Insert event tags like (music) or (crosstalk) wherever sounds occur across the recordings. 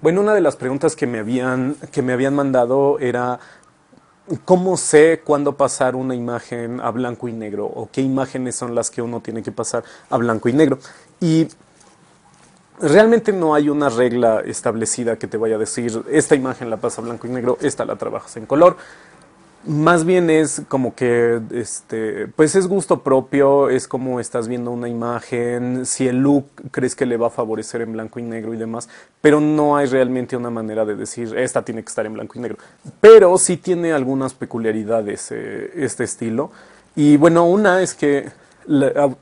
Bueno, una de las preguntas que me habían, que me habían mandado era ¿Cómo sé cuándo pasar una imagen a blanco y negro? ¿O qué imágenes son las que uno tiene que pasar a blanco y negro? Y realmente no hay una regla establecida que te vaya a decir, esta imagen la pasa a blanco y negro, esta la trabajas en color. Más bien es como que, este, pues es gusto propio, es como estás viendo una imagen, si el look crees que le va a favorecer en blanco y negro y demás, pero no hay realmente una manera de decir, esta tiene que estar en blanco y negro. Pero sí tiene algunas peculiaridades eh, este estilo. Y bueno, una es que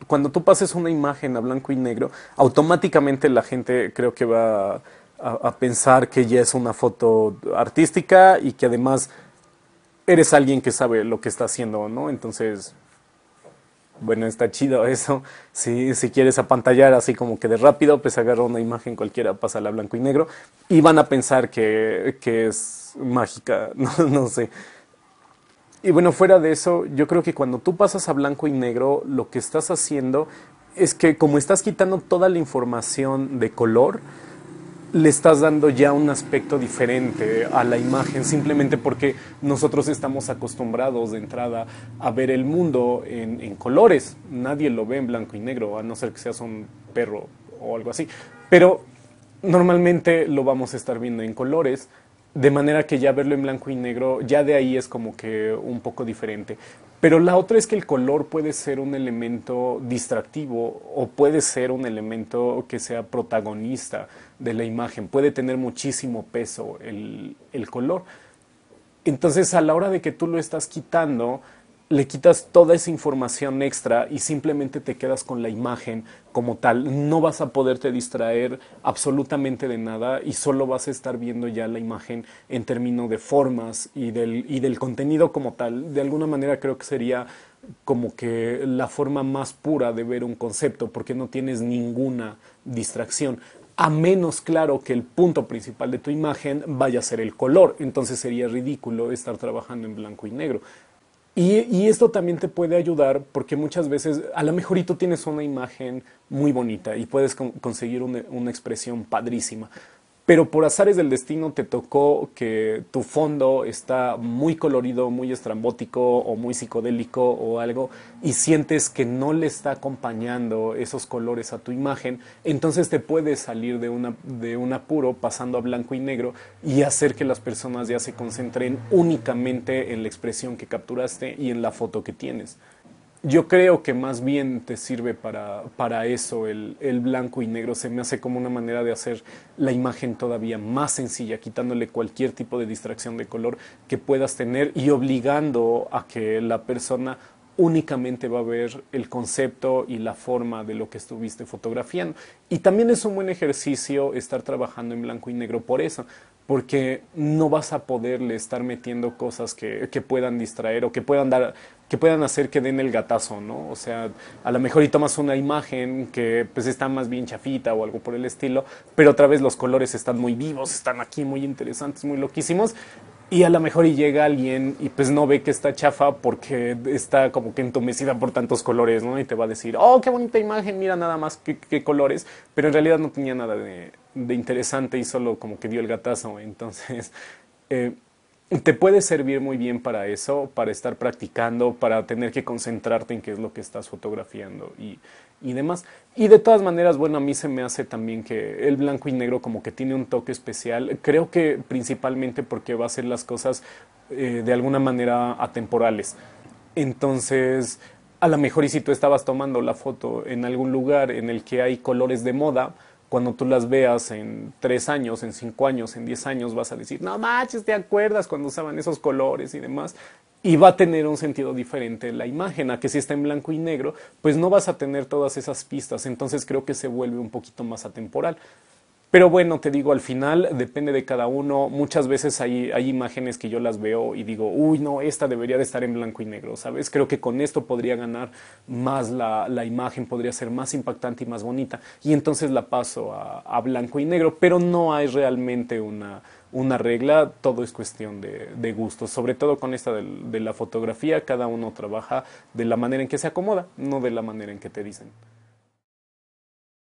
cuando tú pases una imagen a blanco y negro, automáticamente la gente creo que va a, a pensar que ya es una foto artística y que además eres alguien que sabe lo que está haciendo, ¿no? Entonces, bueno, está chido eso. Si, si quieres apantallar así como que de rápido, pues agarra una imagen cualquiera, pásala a blanco y negro y van a pensar que, es mágica, (laughs) no, no sé. Y bueno, fuera de eso, yo creo que cuando tú pasas a blanco y negro, lo que estás haciendo es que como estás quitando toda la información de color, le estás dando ya un aspecto diferente a la imagen, simplemente porque nosotros estamos acostumbrados de entrada a ver el mundo en, colores. Nadie lo ve en blanco y negro, a no ser que seas un perro o algo así. Pero normalmente lo vamos a estar viendo en colores. De manera que ya verlo en blanco y negro, ya de ahí es como que un poco diferente. Pero la otra es que el color puede ser un elemento distractivo o puede ser un elemento que sea protagonista de la imagen. Puede tener muchísimo peso el, el color. Entonces a la hora de que tú lo estás quitando, le quitas toda esa información extra y simplemente te quedas con la imagen como tal. No vas a poderte distraer absolutamente de nada y solo vas a estar viendo ya la imagen en términos de formas y del, y del contenido como tal. De alguna manera creo que sería como que la forma más pura de ver un concepto porque no tienes ninguna distracción. A menos, claro, que el punto principal de tu imagen vaya a ser el color. Entonces sería ridículo estar trabajando en blanco y negro. Y, esto también te puede ayudar porque muchas veces, a lo mejor tú tienes una imagen muy bonita y puedes conseguir una expresión padrísima, pero por azares del destino te tocó que tu fondo está muy colorido, muy estrambótico o muy psicodélico o algo y sientes que no le está acompañando esos colores a tu imagen, entonces te puedes salir de, de un apuro pasando a blanco y negro y hacer que las personas ya se concentren únicamente en la expresión que capturaste y en la foto que tienes yo creo que más bien te sirve para, eso el, el, blanco y negro. Se me hace como una manera de hacer la imagen todavía más sencilla, quitándole cualquier tipo de distracción de color que puedas tener y obligando a que la persona únicamente va a ver el concepto y la forma de lo que estuviste fotografiando. Y también es un buen ejercicio estar trabajando en blanco y negro por eso, porque no vas a poderle estar metiendo cosas que, puedan distraer o que puedan dar que puedan hacer que den el gatazo, ¿no? O sea, a lo mejor y tomas una imagen que pues está más bien chafita o algo por el estilo, pero otra vez los colores están muy vivos, están aquí muy interesantes, muy loquísimos y a lo mejor y llega alguien y pues no ve que está chafa porque está como que entumecida por tantos colores, ¿no? Y te va a decir, oh, qué bonita imagen, mira nada más qué, colores. Pero en realidad no tenía nada de, de, interesante y solo como que dio el gatazo. Entonces, (laughs) eh, te puede servir muy bien para eso, para estar practicando, para tener que concentrarte en qué es lo que estás fotografiando y, demás. Y de todas maneras, bueno, a mí se me hace también que el blanco y negro como que tiene un toque especial. Creo que principalmente porque va a hacer las cosas eh, de alguna manera atemporales. Entonces, a lo mejor y si tú estabas tomando la foto en algún lugar en el que hay colores de moda, cuando tú las veas en tres años, en cinco años, en diez años, vas a decir, no manches, ¿te acuerdas cuando usaban esos colores y demás? Y va a tener un sentido diferente la imagen, a que si está en blanco y negro, pues no vas a tener todas esas pistas, entonces creo que se vuelve un poquito más atemporal. Pero bueno, te digo, al final depende de cada uno. Muchas veces hay, imágenes que yo las veo y digo, uy, no, esta debería de estar en blanco y negro, ¿sabes? Creo que con esto podría ganar más la, imagen, podría ser más impactante y más bonita. Y entonces la paso a, blanco y negro, pero no hay realmente una, regla, todo es cuestión de, de sobre todo con esta de la fotografía, cada uno trabaja de la manera en que se acomoda, no de la manera en que te dicen.